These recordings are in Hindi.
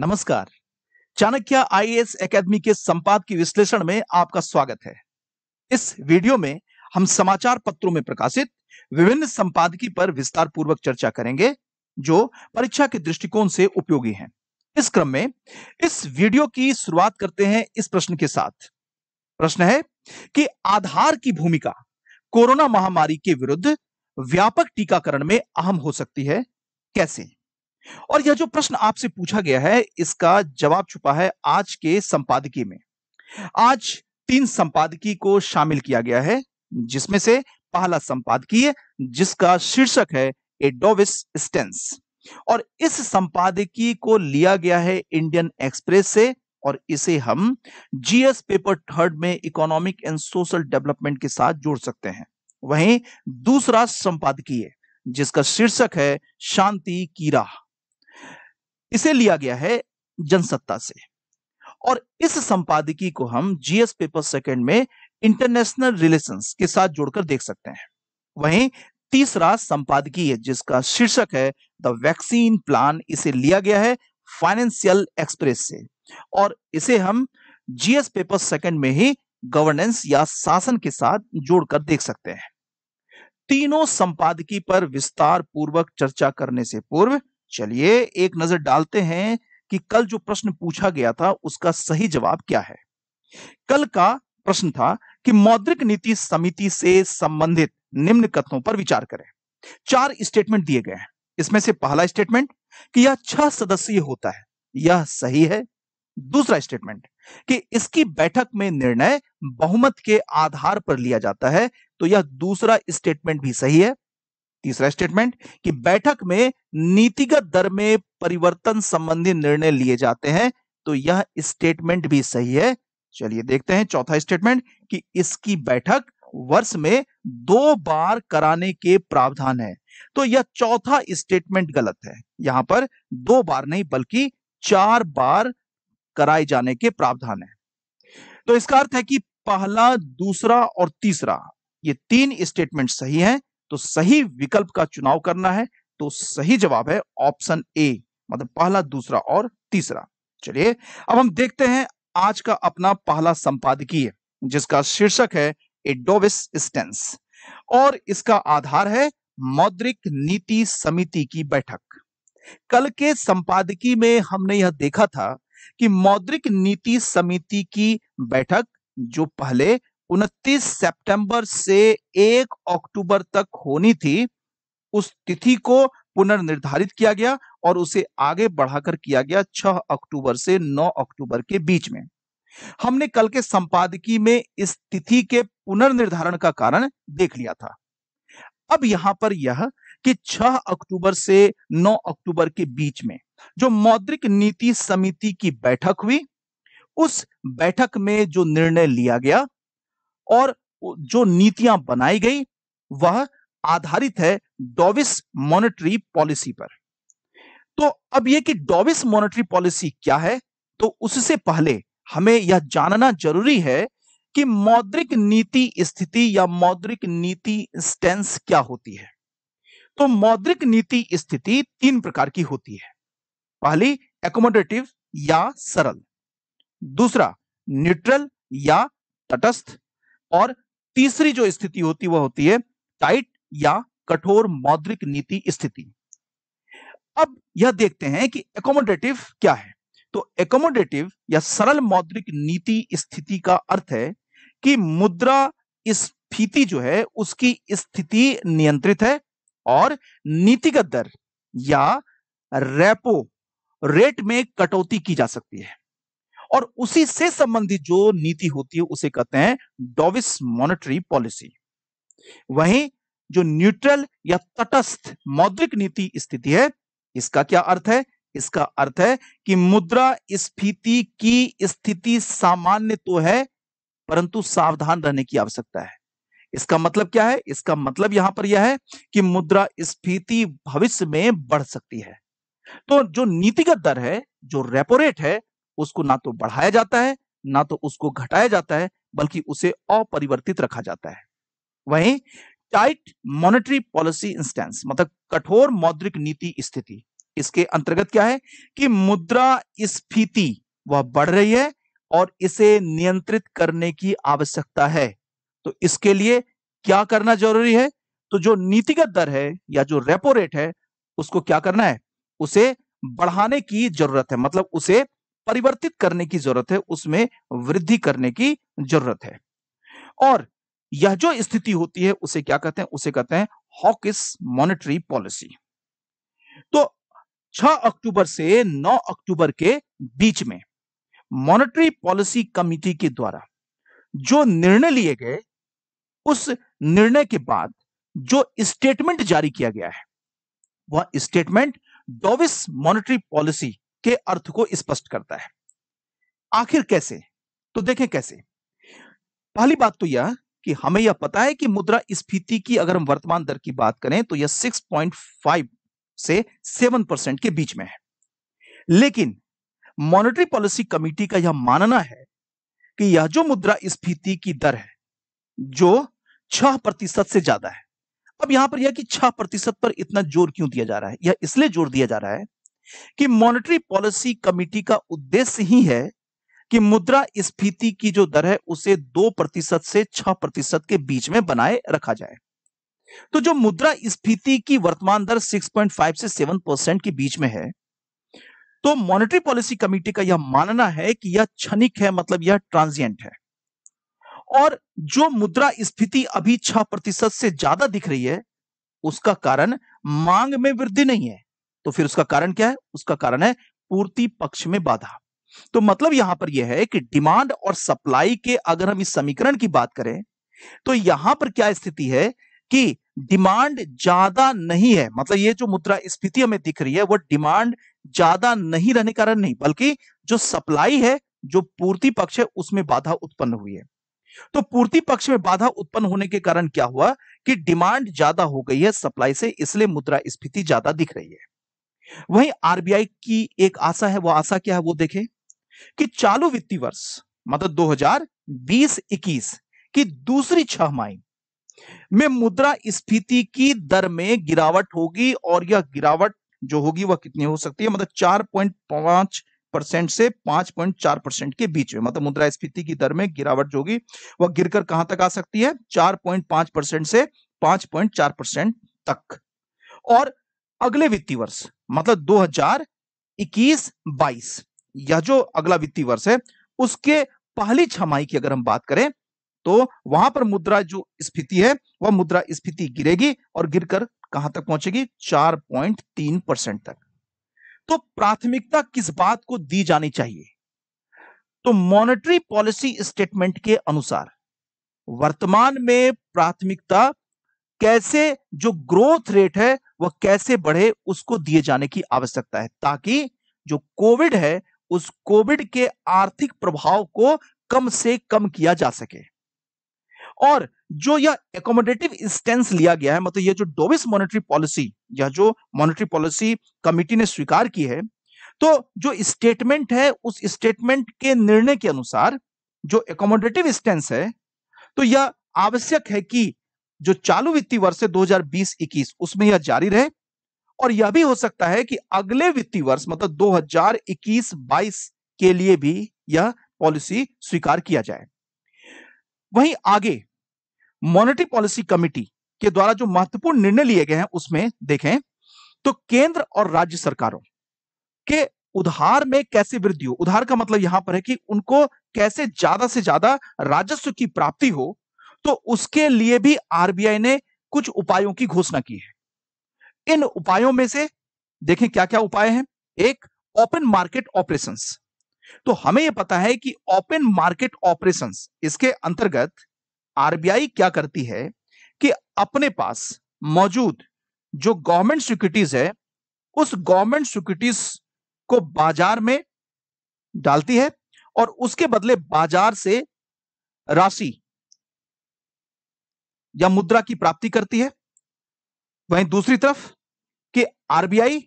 नमस्कार चाणक्य आईएएस एकेडमी के संपाद के विश्लेषण में आपका स्वागत है इस वीडियो में हम समाचार पत्रों में प्रकाशित विभिन्न संपादकी पर विस्तार पूर्वक चर्चा करेंगे जो परीक्षा के दृष्टिकोण से उपयोगी हैं इस क्रम में इस वीडियो की शुरुआत करते हैं इस प्रश्न के साथ प्रश्न है कि आधार की भूमिका कोरोना महामारी के विरुद्ध व्यापक टीकाकरण में अहम हो सकती है कैसे और यह जो प्रश्न आपसे पूछा गया है इसका जवाब छुपा है आज के संपादकीय में आज तीन संपादकीय को शामिल किया गया है जिसमें से पहला संपादकीय जिसका शीर्षक है ए डोविस स्टेंस और इस संपादकीय को लिया गया है इंडियन एक्सप्रेस से और इसे हम जीएस पेपर थर्ड में इकोनॉमिक एंड सोशल डेवलपमेंट के साथ जोड़ सकते हैं वहीं दूसरा संपादकीय जिसका शीर्षक है शांति की राह इसे लिया गया है जनसत्ता से और इस संपादकीय को हम जीएस पेपर सेकंड में इंटरनेशनल रिलेशंस के साथ जोड़कर देख सकते हैं वहीं तीसरा संपादकीय जिसका शीर्षक है द वैक्सीन प्लान इसे लिया गया है फाइनेंशियल एक्सप्रेस से और इसे हम जीएस पेपर सेकंड में ही गवर्नेंस या शासन के साथ जोड़कर देख सकते हैं तीनों संपादकीय पर विस्तार पूर्वक चर्चा करने से पूर्व चलिए एक नजर डालते हैं कि कल जो प्रश्न पूछा गया था उसका सही जवाब क्या है कल का प्रश्न था कि मौद्रिक नीति समिति से संबंधित निम्न कथनों पर विचार करें चार स्टेटमेंट दिए गए हैं इसमें से पहला स्टेटमेंट कि यह छह सदस्यीय होता है यह सही है दूसरा स्टेटमेंट कि इसकी बैठक में निर्णय बहुमत के आधार पर लिया जाता है तो यह दूसरा स्टेटमेंट भी सही है तीसरा स्टेटमेंट कि बैठक में नीतिगत दर में परिवर्तन संबंधी निर्णय लिए जाते हैं तो यह स्टेटमेंट भी सही है चलिए देखते हैं चौथा स्टेटमेंट कि इसकी बैठक वर्ष में दो बार कराने के प्रावधान है तो यह चौथा स्टेटमेंट गलत है यहां पर दो बार नहीं बल्कि चार बार कराए जाने के प्रावधान है तो इसका अर्थ है कि पहला दूसरा और तीसरा ये तीन स्टेटमेंट सही हैं तो सही विकल्प का चुनाव करना है तो सही जवाब है ऑप्शन ए मतलब पहला दूसरा और तीसरा चलिए अब हम देखते हैं आज का अपना पहला संपादकीय जिसका शीर्षक है एडोविस स्टेंस और इसका आधार है मौद्रिक नीति समिति की बैठक कल के संपादकीय में हमने यह देखा था कि मौद्रिक नीति समिति की बैठक जो पहले उनतीस सितंबर से एक अक्टूबर तक होनी थी उस तिथि को पुनर्निर्धारित किया गया और उसे आगे बढ़ाकर किया गया 6 अक्टूबर से 9 अक्टूबर के बीच में हमने कल के संपादकीय में इस तिथि के पुनर्निर्धारण का कारण देख लिया था अब यहां पर यह कि 6 अक्टूबर से 9 अक्टूबर के बीच में जो मौद्रिक नीति समिति की बैठक हुई उस बैठक में जो निर्णय लिया गया और जो नीतियां बनाई गई वह आधारित है डॉविस मॉनेटरी पॉलिसी पर तो अब यह कि डॉविस मॉनेटरी पॉलिसी क्या है तो उससे पहले हमें यह जानना जरूरी है कि मौद्रिक नीति स्थिति या मौद्रिक नीति स्टेंस क्या होती है तो मौद्रिक नीति स्थिति तीन प्रकार की होती है पहली एकोमोडेटिव या सरल दूसरा न्यूट्रल या तटस्थ और तीसरी जो स्थिति होती है वह होती है टाइट या कठोर मौद्रिक नीति स्थिति अब यह देखते हैं कि एकोमोडेटिव क्या है तो एकोमोडेटिव या सरल मौद्रिक नीति स्थिति का अर्थ है कि मुद्रा स्फीति जो है उसकी स्थिति नियंत्रित है और नीतिगत दर या रेपो रेट में कटौती की जा सकती है और उसी से संबंधित जो नीति होती है उसे कहते हैं डॉविस मॉनेटरी पॉलिसी वहीं जो न्यूट्रल या तटस्थ मौद्रिक नीति स्थिति है इसका क्या अर्थ है इसका अर्थ है कि मुद्रा स्फीति की स्थिति सामान्य तो है परंतु सावधान रहने की आवश्यकता है इसका मतलब क्या है इसका मतलब यहां पर यह है कि मुद्रा स्फीति भविष्य में बढ़ सकती है तो जो नीतिगत दर है जो रेपो रेट है उसको ना तो बढ़ाया जाता है ना तो उसको घटाया जाता है बल्कि उसे अपरिवर्तित रखा जाता है वहीं टाइट मॉनेटरी पॉलिसी इंस्टेंस मतलब कठोर मौद्रिक नीति स्थिति इसके अंतर्गत क्या है कि मुद्रा स्फीति वह बढ़ रही है और इसे नियंत्रित करने की आवश्यकता है तो इसके लिए क्या करना जरूरी है तो जो नीतिगत दर है या जो रेपो रेट है उसको क्या करना है उसे बढ़ाने की जरूरत है मतलब उसे परिवर्तित करने की जरूरत है उसमें वृद्धि करने की जरूरत है और यह जो स्थिति होती है उसे क्या कहते हैं उसे कहते हैं हॉकिस मॉनेटरी पॉलिसी तो 6 अक्टूबर से 9 अक्टूबर के बीच में मॉनेटरी पॉलिसी कमिटी के द्वारा जो निर्णय लिए गए उस निर्णय के बाद जो स्टेटमेंट जारी किया गया है वह स्टेटमेंट डोविस मॉनेटरी पॉलिसी के अर्थ को स्पष्ट करता है आखिर कैसे तो देखें कैसे पहली बात तो यह कि हमें यह पता है कि मुद्रा स्फीति की अगर हम वर्तमान दर की बात करें तो यह 6.5 से 7 परसेंट के बीच में है लेकिन मॉनेटरी पॉलिसी कमेटी का यह मानना है कि यह जो मुद्रा स्फीति की दर है जो छह प्रतिशत से ज्यादा है अब यहां पर यह कि छह प्रतिशत पर इतना जोर क्यों दिया जा रहा है यह इसलिए जोर दिया जा रहा है कि मॉनेटरी पॉलिसी कमिटी का उद्देश्य ही है कि मुद्रा स्फीति की जो दर है उसे दो प्रतिशत से छह प्रतिशत के बीच में बनाए रखा जाए तो जो मुद्रा स्फीति की वर्तमान दर 6.5 से 7 परसेंट के बीच में है तो मॉनेटरी पॉलिसी कमिटी का यह मानना है कि यह क्षणिक है मतलब यह ट्रांजिएंट है और जो मुद्रा स्फीति अभी छह प्रतिशत से ज्यादा दिख रही है उसका कारण मांग में वृद्धि नहीं है तो फिर उसका कारण क्या है उसका कारण है पूर्ति पक्ष में बाधा तो मतलब यहां पर यह है कि डिमांड और सप्लाई के अगर हम इस समीकरण की बात करें तो यहां पर क्या स्थिति है कि डिमांड ज्यादा नहीं है मतलब ये जो मुद्रा स्फीति हमें दिख रही है वो डिमांड ज्यादा नहीं रहने कारण नहीं बल्कि जो सप्लाई है जो पूर्ति पक्ष है उसमें बाधा उत्पन्न हुई है तो पूर्ति पक्ष में बाधा उत्पन्न होने के कारण क्या हुआ कि डिमांड ज्यादा हो गई है सप्लाई से इसलिए मुद्रा स्फीति ज्यादा दिख रही है वहीं आरबीआई की एक आशा है वो आशा क्या है वो देखें कि चालू वित्तीय वर्ष मतलब 2020-21 की दूसरी छह माही में मुद्रा स्फीति की दर में गिरावट होगी और यह गिरावट जो होगी वह कितनी हो सकती है मतलब चार पॉइंट पांच परसेंट से पांच पॉइंट चार परसेंट के बीच में मतलब मुद्रा स्फीति की दर में गिरावट जो होगी वह गिरकर कहां तक आ सकती है चार पॉइंट पांच परसेंट से पांच पॉइंट चार परसेंट तक और अगले वित्तीय वर्ष मतलब 2021-22 यह जो अगला वित्तीय वर्ष है उसके पहली छमाही की अगर हम बात करें तो वहां पर मुद्रा जो स्फीति है वह मुद्रा स्फीति गिरेगी और गिरकर कहां तक पहुंचेगी 4.3 परसेंट तक तो प्राथमिकता किस बात को दी जानी चाहिए तो मॉनेटरी पॉलिसी स्टेटमेंट के अनुसार वर्तमान में प्राथमिकता कैसे जो ग्रोथ रेट है वह कैसे बढ़े उसको दिए जाने की आवश्यकता है ताकि जो कोविड है उस कोविड के आर्थिक प्रभाव को कम से कम किया जा सके और जो यह एकोमोडेटिव स्टेंस लिया गया है मतलब यह जो डोविस मॉनेटरी पॉलिसी या जो मॉनेटरी पॉलिसी कमिटी ने स्वीकार की है तो जो स्टेटमेंट है उस स्टेटमेंट के निर्णय के अनुसार जो एकोमोडेटिव स्टेंस है तो यह आवश्यक है कि जो चालू वित्तीय वर्ष है 2020-21 उसमें यह जारी रहे और यह भी हो सकता है कि अगले वित्तीय वर्ष मतलब 2021-22 के लिए भी यह पॉलिसी स्वीकार किया जाए वहीं आगे मॉनिटरी पॉलिसी कमिटी के द्वारा जो महत्वपूर्ण निर्णय लिए गए हैं उसमें देखें तो केंद्र और राज्य सरकारों के उधार में कैसे वृद्धि हो उधार का मतलब यहां पर है कि उनको कैसे ज्यादा से ज्यादा राजस्व की प्राप्ति हो तो उसके लिए भी आरबीआई ने कुछ उपायों की घोषणा की है इन उपायों में से देखें क्या क्या उपाय हैं एक ओपन मार्केट ऑपरेशंस तो हमें यह पता है कि ओपन मार्केट ऑपरेशंस इसके अंतर्गत आरबीआई क्या करती है कि अपने पास मौजूद जो गवर्नमेंट सिक्योरिटीज है उस गवर्नमेंट सिक्योरिटीज को बाजार में डालती है और उसके बदले बाजार से राशि या मुद्रा की प्राप्ति करती है वहीं दूसरी तरफ कि आरबीआई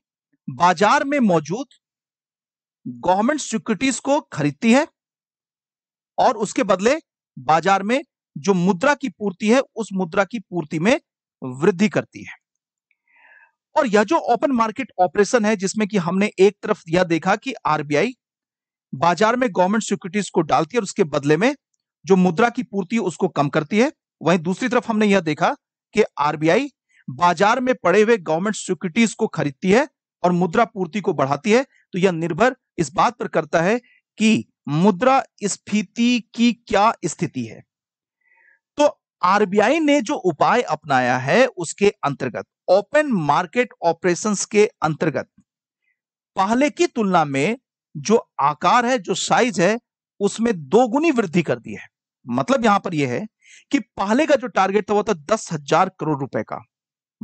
बाजार में मौजूद गवर्नमेंट सिक्योरिटीज को खरीदती है और उसके बदले बाजार में जो मुद्रा की पूर्ति है उस मुद्रा की पूर्ति में वृद्धि करती है और यह जो ओपन मार्केट ऑपरेशन है जिसमें कि हमने एक तरफ यह देखा कि आरबीआई बाजार में गवर्नमेंट सिक्योरिटीज को डालती है और उसके बदले में जो मुद्रा की पूर्ति उसको कम करती है वहीं दूसरी तरफ हमने यह देखा कि आरबीआई बाजार में पड़े हुए गवर्नमेंट सिक्योरिटीज को खरीदती है और मुद्रा पूर्ति को बढ़ाती है तो यह निर्भर इस बात पर करता है कि मुद्रा स्फीति की क्या स्थिति है तो आरबीआई ने जो उपाय अपनाया है उसके अंतर्गत ओपन मार्केट ऑपरेशंस के अंतर्गत पहले की तुलना में जो आकार है जो साइज है उसमें दो वृद्धि कर दी है मतलब यहां पर यह है कि पहले का जो टारगेट था वो था दस हजार करोड़ रुपए का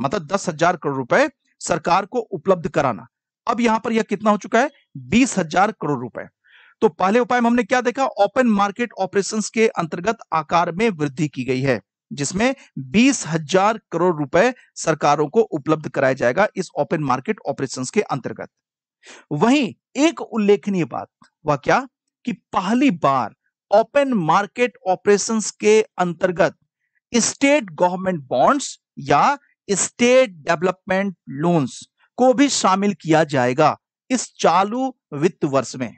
मतलब दस हजार करोड़ रुपए सरकार को उपलब्ध कराना अब यहां पर यह कितना हो चुका है बीस हजार करोड़ रुपए तो पहले उपाय में हमने क्या देखा ओपन मार्केट ऑपरेशन के अंतर्गत आकार में वृद्धि की गई है जिसमें बीस हजार करोड़ रुपए सरकारों को उपलब्ध कराया जाएगा इस ओपन मार्केट ऑपरेशन के अंतर्गत वहीं एक उल्लेखनीय बात वह क्या कि पहली बार ओपन मार्केट ऑपरेशंस के अंतर्गत स्टेट गवर्नमेंट बॉन्ड्स या स्टेट डेवलपमेंट लोन्स को भी शामिल किया जाएगा इस चालू वित्त वर्ष में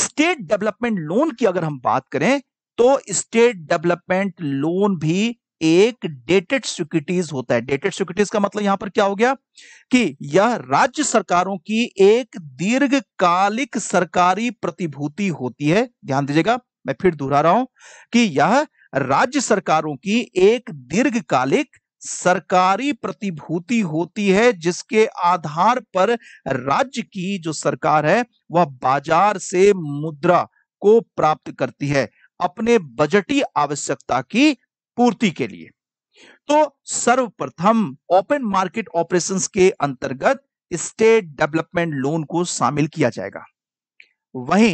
स्टेट डेवलपमेंट लोन की अगर हम बात करें तो स्टेट डेवलपमेंट लोन भी एक डेटेड सिक्योरिटीज होता है डेटेड सिक्योरिटीज का मतलब यहां पर क्या हो गया कि यह राज्य सरकारों की एक दीर्घकालिक सरकारी प्रतिभूति होती है ध्यान दीजिएगा मैं फिर दोहरा रहा हूं कि यह राज्य सरकारों की एक दीर्घकालिक सरकारी प्रतिभूति होती है जिसके आधार पर राज्य की जो सरकार है वह बाजार से मुद्रा को प्राप्त करती है अपने बजटी आवश्यकता की पूर्ति के लिए तो सर्वप्रथम ओपन मार्केट ऑपरेशंस के अंतर्गत स्टेट डेवलपमेंट लोन को शामिल किया जाएगा वहीं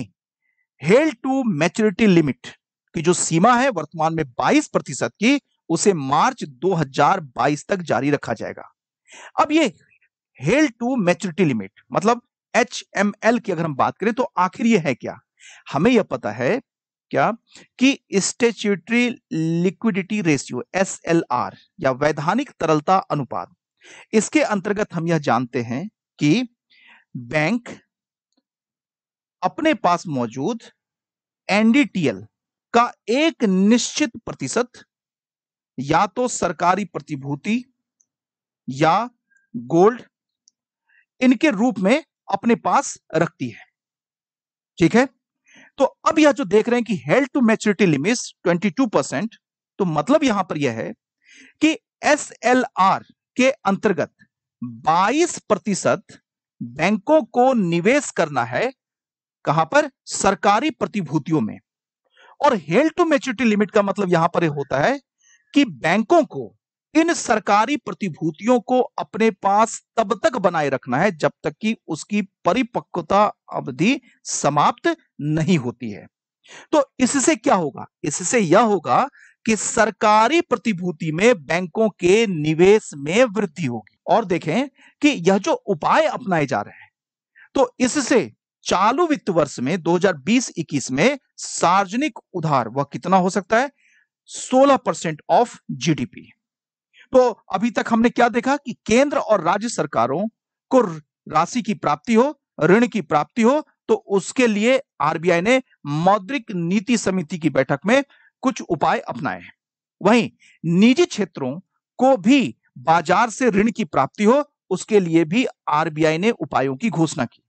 हेल टू मैच्योरिटी लिमिट की जो सीमा है वर्तमान में 22 प्रतिशत की उसे मार्च 2022 तक जारी रखा जाएगा अब ये हेल टू मैच्योरिटी लिमिट मतलब एच की अगर हम बात करें तो आखिर ये है क्या हमें यह पता है क्या कि स्टेच्यूटरी लिक्विडिटी रेशियो एस या वैधानिक तरलता अनुपात इसके अंतर्गत हम यह जानते हैं कि बैंक अपने पास मौजूद एनडीटीएल का एक निश्चित प्रतिशत या तो सरकारी प्रतिभूति या गोल्ड इनके रूप में अपने पास रखती है ठीक है तो अब यह जो देख रहे हैं कि held to maturity limit two percent तो मतलब यहां पर यह है कि एस एल आर के अंतर्गत 22 प्रतिशत बैंकों को निवेश करना है कहां पर सरकारी प्रतिभूतियों में और हेल्ड टू मेच्योरिटी लिमिट का मतलब यहां पर होता है कि बैंकों को इन सरकारी प्रतिभूतियों को अपने पास तब तक बनाए रखना है जब तक कि उसकी परिपक्वता अवधि समाप्त नहीं होती है तो इससे क्या होगा इससे यह होगा कि सरकारी प्रतिभूति में बैंकों के निवेश में वृद्धि होगी और देखें कि यह जो उपाय अपनाए जा रहे हैं तो इससे चालू वित्त वर्ष में 2020-21 में सार्वजनिक उधार वह कितना हो सकता है 16 परसेंट ऑफ जीडीपी तो अभी तक हमने क्या देखा कि केंद्र और राज्य सरकारों को राशि की प्राप्ति हो ऋण की प्राप्ति हो तो उसके लिए आरबीआई ने मौद्रिक नीति समिति की बैठक में कुछ उपाय अपनाए हैं वहीं निजी क्षेत्रों को भी बाजार से ऋण की प्राप्ति हो उसके लिए भी आरबीआई ने उपायों की घोषणा की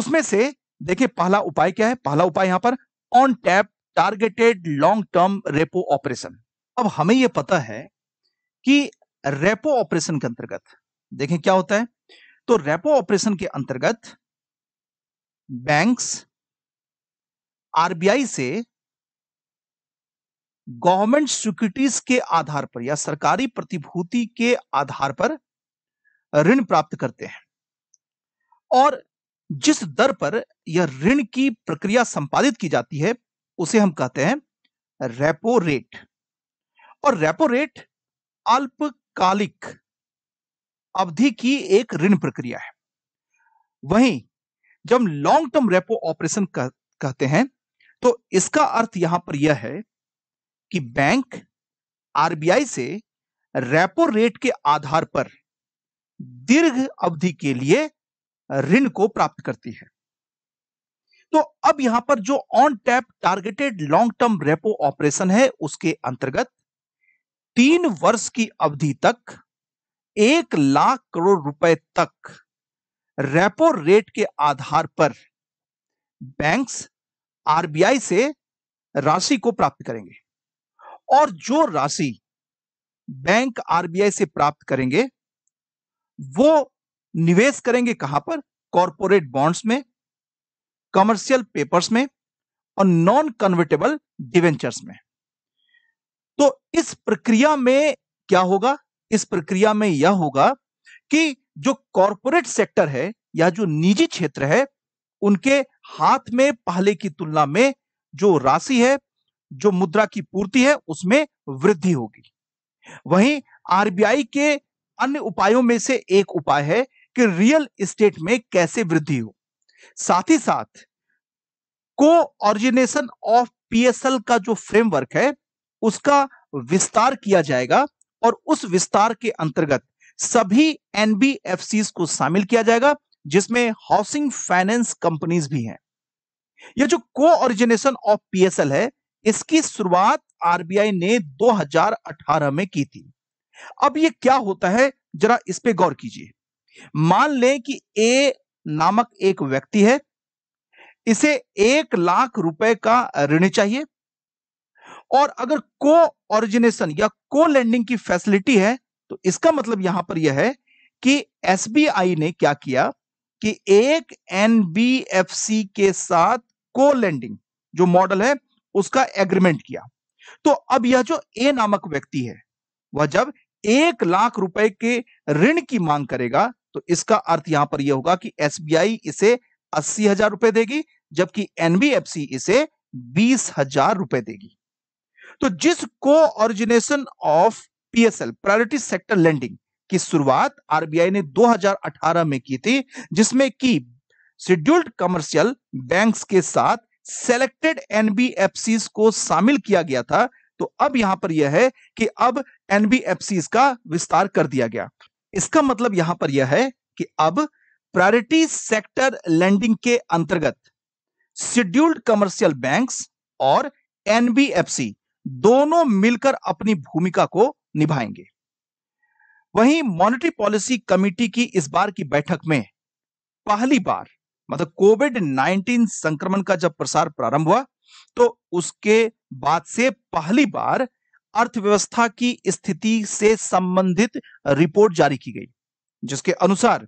उसमें से देखिए पहला उपाय क्या है पहला उपाय यहां पर on tap targeted long term repo operation अब हमें यह पता है कि रेपो ऑपरेशन के अंतर्गत देखें क्या होता है तो रेपो ऑपरेशन के अंतर्गत बैंक्स आरबीआई से गवर्नमेंट सिक्योरिटीज के आधार पर या सरकारी प्रतिभूति के आधार पर ऋण प्राप्त करते हैं और जिस दर पर यह ऋण की प्रक्रिया संपादित की जाती है उसे हम कहते हैं रेपो रेट और रेपो रेट अल्पकालिक अवधि की एक ऋण प्रक्रिया है वहीं जब लॉन्ग टर्म रेपो ऑपरेशन कहते हैं तो इसका अर्थ यहां पर यह है कि बैंक आरबीआई से रेपो रेट के आधार पर दीर्घ अवधि के लिए ऋण को प्राप्त करती है तो अब यहां पर जो on tap targeted long term repo operation है उसके अंतर्गत तीन वर्ष की अवधि तक एक लाख करोड़ रुपए तक रेपो रेट के आधार पर बैंक्स आरबीआई से राशि को प्राप्त करेंगे और जो राशि बैंक आरबीआई से प्राप्त करेंगे वो निवेश करेंगे कहां पर कॉरपोरेट बॉन्ड्स में कमर्शियल पेपर्स में और नॉन कन्वर्टेबल डिवेंचर्स में तो इस प्रक्रिया में क्या होगा इस प्रक्रिया में यह होगा कि जो कॉरपोरेट सेक्टर है या जो निजी क्षेत्र है उनके हाथ में पहले की तुलना में जो राशि है जो मुद्रा की पूर्ति है उसमें वृद्धि होगी वहीं आरबीआई के अन्य उपायों में से एक उपाय है कि रियल इस्टेट में कैसे वृद्धि हो साथ ही साथ को ऑरिजिनेशन ऑफ पीएसएल का जो फ्रेमवर्क है उसका विस्तार किया जाएगा और उस विस्तार के अंतर्गत सभी एनबीएफसी को शामिल किया जाएगा जिसमें हाउसिंग फाइनेंस कंपनीज भी हैं यह जो को ओरिजिनेशन ऑफ पीएसएल है इसकी शुरुआत आरबीआई ने 2018 में की थी अब यह क्या होता है जरा इस पे गौर कीजिए मान लें कि ए नामक एक व्यक्ति है इसे एक लाख रुपए का ऋण चाहिए और अगर को ऑरिजिनेशन या को लेंडिंग की फैसिलिटी है तो इसका मतलब यहां पर यह है कि एसबीआई ने क्या किया कि एक एनबीएफसी के साथ को लेंडिंग जो मॉडल है उसका एग्रीमेंट किया तो अब यह जो ए नामक व्यक्ति है वह जब एक लाख रुपए के ऋण की मांग करेगा तो इसका अर्थ यहां पर यह होगा कि एसबीआई इसे अस्सी हजार रुपए देगी जबकि एनबीएफसी इसे बीस हजार रुपए देगी तो जिस को origination of PSL priority sector lending की शुरुआत आरबीआई ने 2018 में की थी जिसमें कि शेड्यूल्ड कमर्शियल बैंक्स के साथ सेलेक्टेड एनबीएफसी को शामिल किया गया था तो अब यहां पर यह है कि अब एनबीएफसी का विस्तार कर दिया गया इसका मतलब यहां पर यह है कि अब प्रायोरिटी सेक्टर लैंडिंग के अंतर्गत शेड्यूल्ड कमर्शियल बैंक्स और एनबीएफसी दोनों मिलकर अपनी भूमिका को निभाएंगे वहीं मॉनेटरी पॉलिसी कमेटी की इस बार की बैठक में पहली बार मतलब कोविड 19 संक्रमण का जब प्रसार प्रारंभ हुआ तो उसके बाद से पहली बार अर्थव्यवस्था की स्थिति से संबंधित रिपोर्ट जारी की गई जिसके अनुसार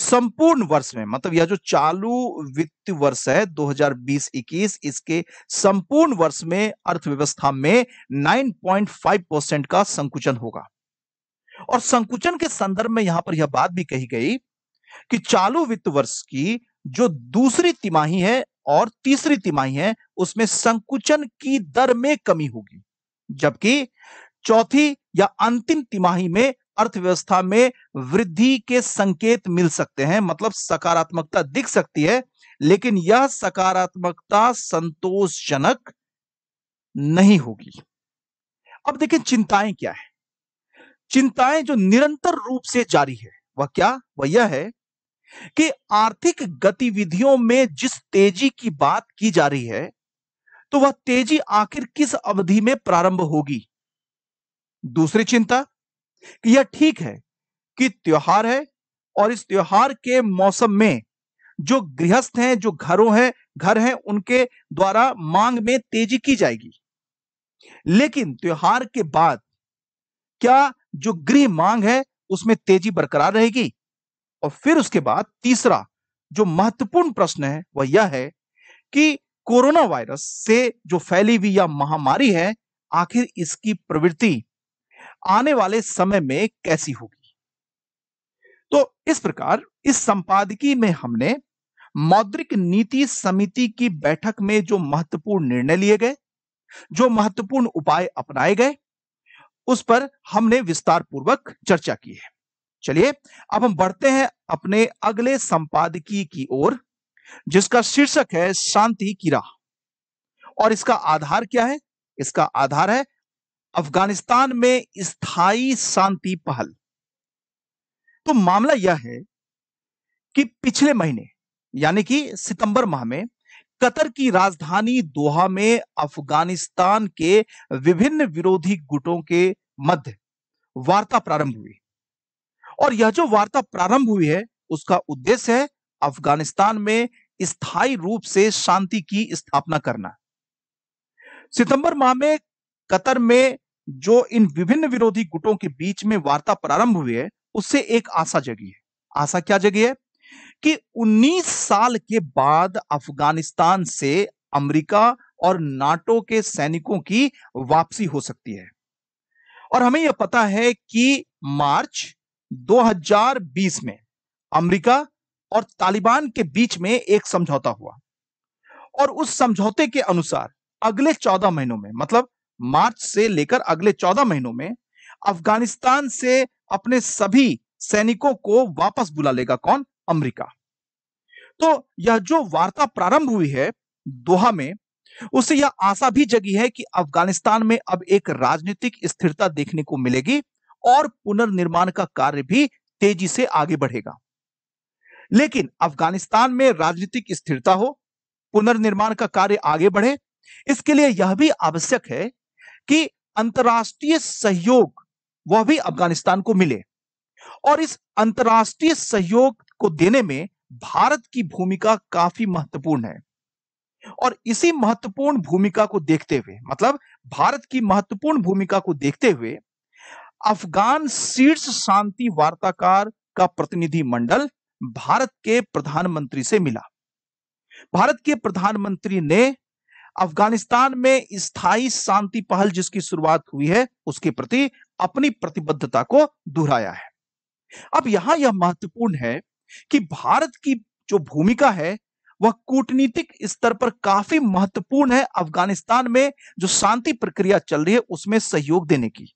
संपूर्ण वर्ष में मतलब यह जो चालू वित्त वर्ष है 2020-21 इसके संपूर्ण वर्ष में अर्थव्यवस्था में 9.5 परसेंट का संकुचन होगा और संकुचन के संदर्भ में यहां पर यह बात भी कही गई कि चालू वित्त वर्ष की जो दूसरी तिमाही है और तीसरी तिमाही है उसमें संकुचन की दर में कमी होगी जबकि चौथी या अंतिम तिमाही में अर्थव्यवस्था में वृद्धि के संकेत मिल सकते हैं मतलब सकारात्मकता दिख सकती है लेकिन यह सकारात्मकता संतोषजनक नहीं होगी अब देखें चिंताएं क्या है चिंताएं जो निरंतर रूप से जारी है वह क्या वह यह है कि आर्थिक गतिविधियों में जिस तेजी की बात की जा रही है तो वह तेजी आखिर किस अवधि में प्रारंभ होगी दूसरी चिंता कि यह ठीक है कि त्योहार है और इस त्योहार के मौसम में जो गृहस्थ हैं जो घरों हैं घर हैं उनके द्वारा मांग में तेजी की जाएगी लेकिन त्योहार के बाद क्या जो गृह मांग है उसमें तेजी बरकरार रहेगी और फिर उसके बाद तीसरा जो महत्वपूर्ण प्रश्न है वह यह है कि कोरोना वायरस से जो फैली हुई यह महामारी है आखिर इसकी प्रवृत्ति आने वाले समय में कैसी होगी तो इस प्रकार इस संपादकी में हमने मौद्रिक नीति समिति की बैठक में जो महत्वपूर्ण निर्णय लिए गए जो महत्वपूर्ण उपाय अपनाए गए उस पर हमने विस्तार पूर्वक चर्चा की है चलिए अब हम बढ़ते हैं अपने अगले संपादकीय की ओर जिसका शीर्षक है शांति की राह और इसका आधार क्या है इसका आधार है अफगानिस्तान में स्थायी शांति पहल तो मामला यह है कि पिछले महीने यानी कि सितंबर माह में कतर की राजधानी दोहा में अफगानिस्तान के विभिन्न विरोधी गुटों के मध्य वार्ता प्रारंभ हुई और यह जो वार्ता प्रारंभ हुई है उसका उद्देश्य है अफगानिस्तान में स्थायी रूप से शांति की स्थापना करना सितंबर माह में कतर में जो इन विभिन्न विरोधी गुटों के बीच में वार्ता प्रारंभ हुई है उससे एक आशा जगी है आशा क्या जगी है कि 19 साल के बाद अफगानिस्तान से अमेरिका और नाटो के सैनिकों की वापसी हो सकती है और हमें यह पता है कि मार्च 2020 में अमेरिका और तालिबान के बीच में एक समझौता हुआ और उस समझौते के अनुसार अगले 14 महीनों में मतलब मार्च से लेकर अगले चौदह महीनों में अफगानिस्तान से अपने सभी सैनिकों को वापस बुला लेगा कौन अमेरिका तो यह जो वार्ता प्रारंभ हुई है दोहा में उससे यह आशा भी जगी है कि अफगानिस्तान में अब एक राजनीतिक स्थिरता देखने को मिलेगी और पुनर्निर्माण का कार्य भी तेजी से आगे बढ़ेगा लेकिन अफगानिस्तान में राजनीतिक स्थिरता हो पुनर्निर्माण का कार्य आगे बढ़े इसके लिए यह भी आवश्यक है कि अंतर्राष्ट्रीय सहयोग वह भी अफगानिस्तान को मिले और इस अंतर्राष्ट्रीय सहयोग को देने में भारत की भूमिका काफी महत्वपूर्ण है और इसी महत्वपूर्ण भूमिका को देखते हुए मतलब भारत की महत्वपूर्ण भूमिका को देखते हुए अफगान शीर्ष शांति वार्ताकार का प्रतिनिधि मंडल भारत के प्रधानमंत्री से मिला भारत के प्रधानमंत्री ने अफगानिस्तान में स्थायी शांति पहल जिसकी शुरुआत हुई है उसके प्रति अपनी प्रतिबद्धता को दोहराया है अब यहां यह महत्वपूर्ण है कि भारत की जो भूमिका है वह कूटनीतिक स्तर पर काफी महत्वपूर्ण है अफगानिस्तान में जो शांति प्रक्रिया चल रही है उसमें सहयोग देने की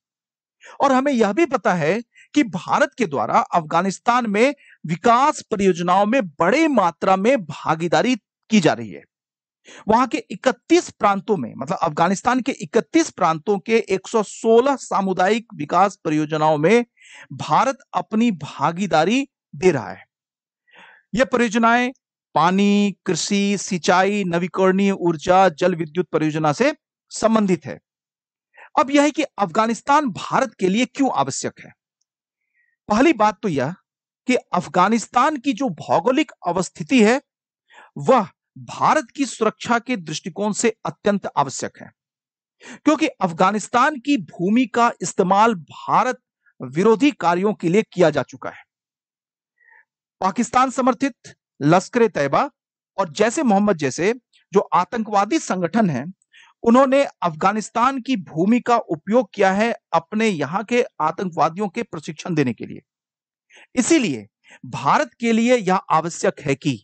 और हमें यह भी पता है कि भारत के द्वारा अफगानिस्तान में विकास परियोजनाओं में बड़े मात्रा में भागीदारी की जा रही है वहां के 31 प्रांतों में मतलब अफगानिस्तान के 31 प्रांतों के 116 सामुदायिक विकास परियोजनाओं में भारत अपनी भागीदारी दे रहा है यह परियोजनाएं पानी कृषि सिंचाई नवीकरणीय ऊर्जा जल विद्युत परियोजना से संबंधित है अब यह है कि अफगानिस्तान भारत के लिए क्यों आवश्यक है पहली बात तो यह कि अफगानिस्तान की जो भौगोलिक अवस्थिति है वह भारत की सुरक्षा के दृष्टिकोण से अत्यंत आवश्यक है क्योंकि अफगानिस्तान की भूमि का इस्तेमाल भारत विरोधी कार्यों के लिए किया जा चुका है पाकिस्तान समर्थित लश्कर तैयबा और जैसे मोहम्मद जैसे जो आतंकवादी संगठन हैं उन्होंने अफगानिस्तान की भूमि का उपयोग किया है अपने यहां के आतंकवादियों के प्रशिक्षण देने के लिए इसीलिए भारत के लिए यह आवश्यक है कि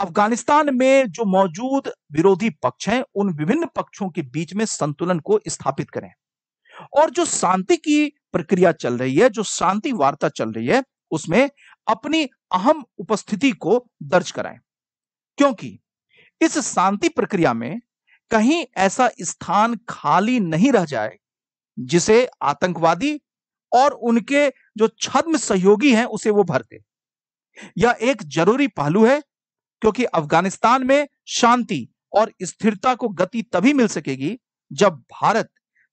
अफगानिस्तान में जो मौजूद विरोधी पक्ष हैं उन विभिन्न पक्षों के बीच में संतुलन को स्थापित करें और जो शांति की प्रक्रिया चल रही है जो शांति वार्ता चल रही है उसमें अपनी अहम उपस्थिति को दर्ज कराएं क्योंकि इस शांति प्रक्रिया में कहीं ऐसा स्थान खाली नहीं रह जाए जिसे आतंकवादी और उनके जो छद्म सहयोगी हैं उसे वो भरते यह एक जरूरी पहलू है क्योंकि अफगानिस्तान में शांति और स्थिरता को गति तभी मिल सकेगी जब भारत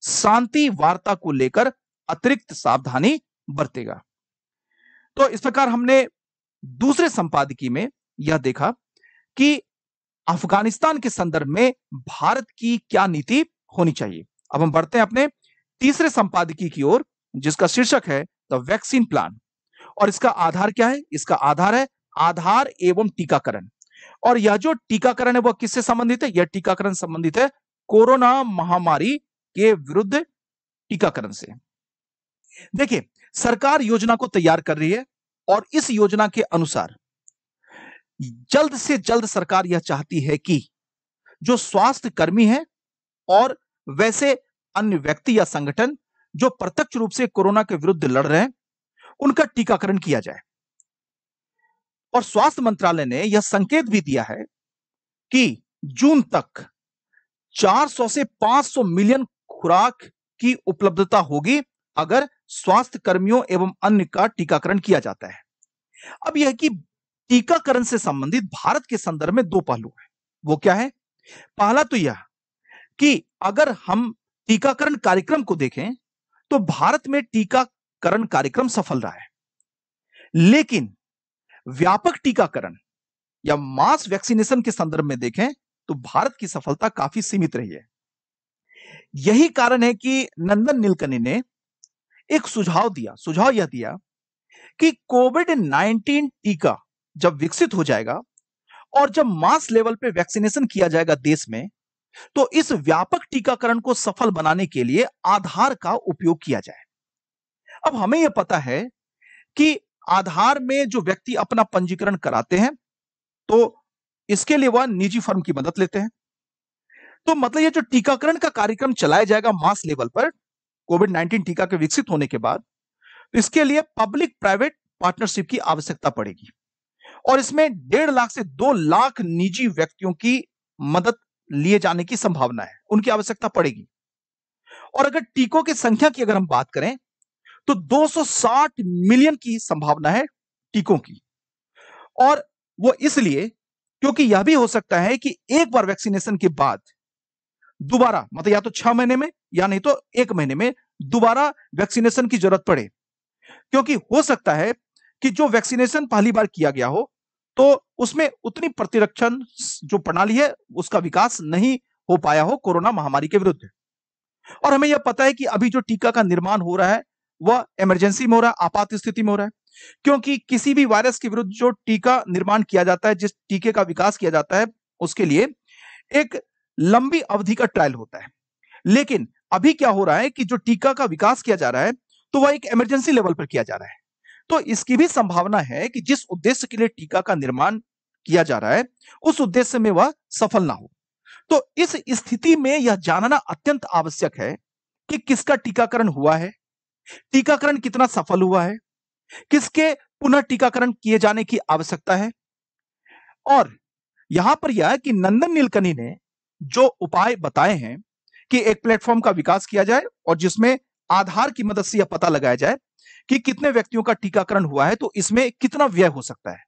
शांति वार्ता को लेकर अतिरिक्त सावधानी बरतेगा तो इस प्रकार हमने दूसरे संपादकीय में यह देखा कि अफगानिस्तान के संदर्भ में भारत की क्या नीति होनी चाहिए अब हम बढ़ते हैं अपने तीसरे संपादकीय की ओर जिसका शीर्षक है द वैक्सीन प्लान और इसका आधार क्या है इसका आधार है आधार एवं टीकाकरण और यह जो टीकाकरण है वह किससे संबंधित है यह टीकाकरण संबंधित है कोरोना महामारी के विरुद्ध टीकाकरण से देखिए सरकार योजना को तैयार कर रही है और इस योजना के अनुसार जल्द से जल्द सरकार यह चाहती है कि जो स्वास्थ्य कर्मी है और वैसे अन्य व्यक्ति या संगठन जो प्रत्यक्ष रूप से कोरोना के विरुद्ध लड़ रहे हैं उनका टीकाकरण किया जाए और स्वास्थ्य मंत्रालय ने यह संकेत भी दिया है कि जून तक 400 से 500 मिलियन खुराक की उपलब्धता होगी अगर स्वास्थ्य कर्मियों एवं अन्य का टीकाकरण किया जाता है अब यह कि टीकाकरण से संबंधित भारत के संदर्भ में दो पहलू है वो क्या है पहला तो यह कि अगर हम टीकाकरण कार्यक्रम को देखें तो भारत में टीकाकरण कार्यक्रम सफल रहा है लेकिन व्यापक टीकाकरण या मास वैक्सीनेशन के संदर्भ में देखें तो भारत की सफलता काफी सीमित रही है यही कारण है कि नंदन नीलकनी ने एक सुझाव दिया सुझाव यह दिया कि कोविड 19 टीका जब विकसित हो जाएगा और जब मास लेवल पे वैक्सीनेशन किया जाएगा देश में तो इस व्यापक टीकाकरण को सफल बनाने के लिए आधार का उपयोग किया जाए अब हमें यह पता है कि आधार में जो व्यक्ति अपना पंजीकरण कराते हैं तो इसके लिए वह निजी फर्म की मदद लेते हैं तो मतलब ये जो टीकाकरण का कार्यक्रम चलाया जाएगा मास लेवल पर कोविड नाइन्टीन टीका के विकसित होने के बाद तो इसके लिए पब्लिक प्राइवेट पार्टनरशिप की आवश्यकता पड़ेगी और इसमें डेढ़ लाख से दो लाख निजी व्यक्तियों की मदद लिए जाने की संभावना है उनकी आवश्यकता पड़ेगी और अगर टीकों की संख्या की अगर हम बात करें तो 260 मिलियन की संभावना है टीकों की और वो इसलिए क्योंकि यह भी हो सकता है कि एक बार वैक्सीनेशन के बाद दोबारा मतलब या तो छह महीने में या नहीं तो एक महीने में दोबारा वैक्सीनेशन की जरूरत पड़े क्योंकि हो सकता है कि जो वैक्सीनेशन पहली बार किया गया हो तो उसमें उतनी प्रतिरक्षण जो प्रणाली है उसका विकास नहीं हो पाया हो कोरोना महामारी के विरुद्ध और हमें यह पता है कि अभी जो टीका का निर्माण हो रहा है वह इमरजेंसी में हो रहा है आपात स्थिति में हो रहा है क्योंकि किसी भी वायरस के विरुद्ध जो टीका निर्माण किया जाता है जिस टीके का विकास किया जाता है उसके लिए एक लंबी अवधि का ट्रायल होता है लेकिन अभी क्या हो रहा है कि जो टीका का विकास किया जा रहा है तो वह एक इमरजेंसी लेवल पर किया जा रहा है तो इसकी भी संभावना है कि जिस उद्देश्य के लिए टीका का निर्माण किया जा रहा है उस उद्देश्य में वह सफल ना हो तो इस स्थिति में यह जानना अत्यंत आवश्यक है कि किसका टीकाकरण हुआ है टीकाकरण कितना सफल हुआ है किसके पुनः टीकाकरण किए जाने की आवश्यकता है और यहां पर यह कि नंदन नीलकनी ने जो उपाय बताए हैं कि एक प्लेटफॉर्म का विकास किया जाए और जिसमें आधार की मदद से यह पता लगाया जाए कि कितने व्यक्तियों का टीकाकरण हुआ है तो इसमें कितना व्यय हो सकता है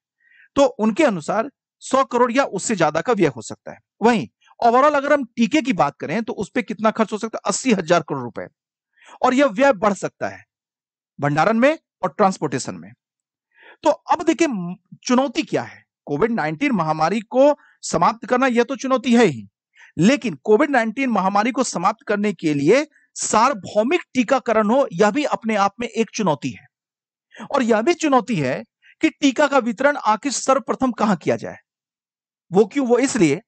तो उनके अनुसार 100 करोड़ या उससे ज्यादा का व्यय हो सकता है वहीं ओवरऑल अगर हम टीके की बात करें तो उस पर कितना खर्च हो सकता है अस्सी हजार करोड़ रुपए और यह व्यय बढ़ सकता है भंडारण में और ट्रांसपोर्टेशन में तो अब देखिए चुनौती क्या है कोविड 19 महामारी को समाप्त करना यह तो चुनौती है ही लेकिन कोविड 19 महामारी को समाप्त करने के लिए सार्वभौमिक टीकाकरण हो यह भी अपने आप में एक चुनौती है और यह भी चुनौती है कि टीका का वितरण आखिर सर्वप्रथम कहां किया जाए वो क्यों वो इसलिए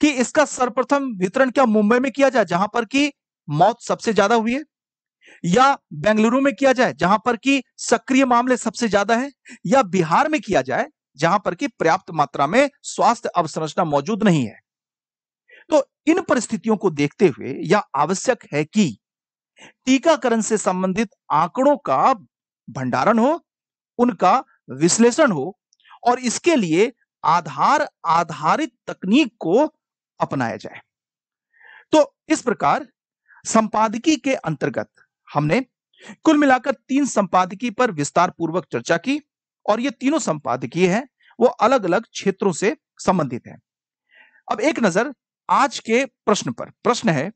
कि इसका सर्वप्रथम वितरण क्या मुंबई में किया जाए जहां पर कि मौत सबसे ज्यादा हुई है या बेंगलुरु में किया जाए जहां पर कि सक्रिय मामले सबसे ज्यादा है या बिहार में किया जाए जहां पर कि पर्याप्त मात्रा में स्वास्थ्य अवसंरचना मौजूद नहीं है तो इन परिस्थितियों को देखते हुए यह आवश्यक है कि टीकाकरण से संबंधित आंकड़ों का भंडारण हो उनका विश्लेषण हो और इसके लिए आधार आधारित तकनीक को अपनाया जाए तो इस प्रकार संपादकी के अंतर्गत हमने कुल मिलाकर तीन संपादकीय पर विस्तार पूर्वक चर्चा की और ये तीनों संपादकीय हैं वो अलग अलग क्षेत्रों से संबंधित हैं अब एक नजर आज के प्रश्न पर प्रश्न है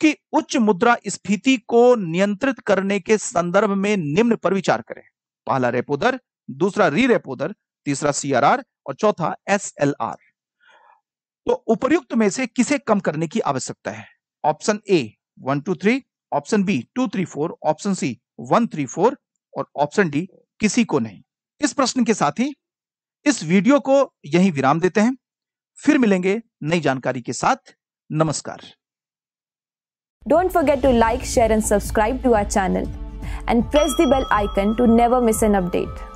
कि उच्च मुद्रा स्फीति को नियंत्रित करने के संदर्भ में निम्न पर विचार करें पहला रेपो दर दूसरा री रेपो दर तीसरा सीआरआर और चौथा एसएलआर तो उपर्युक्त में से किसे कम करने की आवश्यकता है option A one two three option B two three four option C one three four और ऑप्शन डी किसी को नहीं इस प्रश्न के साथ ही इस वीडियो को यहीं विराम देते हैं फिर मिलेंगे नई जानकारी के साथ नमस्कार don't forget to like share and subscribe to our channel and press the bell icon to never miss an update